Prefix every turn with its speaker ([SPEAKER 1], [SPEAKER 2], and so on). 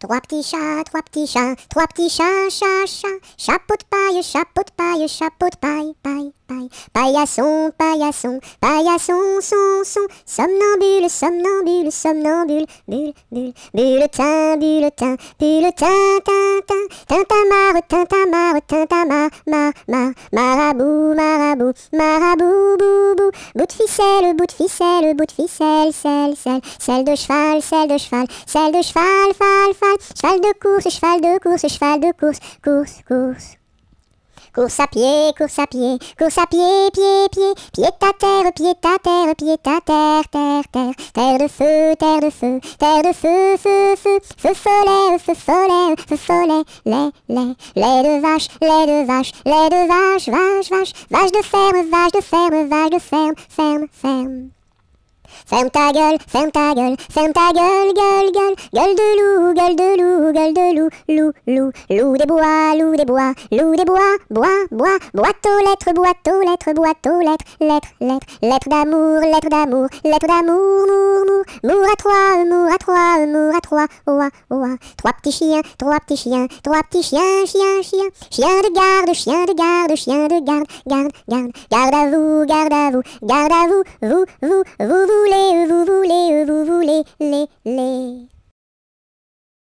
[SPEAKER 1] Trois petits chats, trois petits chats, trois petits chats, chats, chats. Chapeau de paille, chapeau de paille, chapeau de paille, paille, paille. Paillasson, paillasson, paillasson, son, son. Somnambule, somnambule, somnambule, bulle, bulle. Bulletin, bulletin, bulletin, tintin. Tintamarre, tintamarre, tintamar, ma, ma. Marabout, marabout, marabout, boubou, Bout de ficelle, bout de ficelle, bout de ficelle, celle, celle. Celle de cheval, celle de cheval, celle de cheval, fal, fal. Cheval de course, cheval de course, cheval de course, course, course. Course à pied, course à pied, course à pied, pied, pied, pied à terre, pied ta terre, pied ta terre, terre, terre, terre de feu, terre de feu, terre de feu, feu, feu, feu soleil, feu soleil, feu follet, lait, lait, lait de vache, lait de vache, lait de vache, vache, vache, vache de ferme, vache de ferme, vache de ferme, ferme, ferme. Ferme ta gueule, ferme ta gueule, ferme ta gueule, gueule, gueule, gueule de loup, gueule de loup, gueule de loup, loup, loup, loup des bois, loup des bois, loup des bois, bois, bois, boîte aux lettres, boîte aux lettres, boîte aux lettres, lettres, lettres, lettres d'amour, lettres d'amour, lettres d'amour, mour, mour, mour à trois, amour à trois, amour à trois, oa, oa, trois petits chiens, trois petits chiens, trois petits chiens, chiens, chiens, chien de garde, chiens de garde, chiens de garde, garde, garde, garde à vous, garde à vous, garde à vous, vous, vous, vous, vous, voulez, vous voulez, vous voulez, les, les.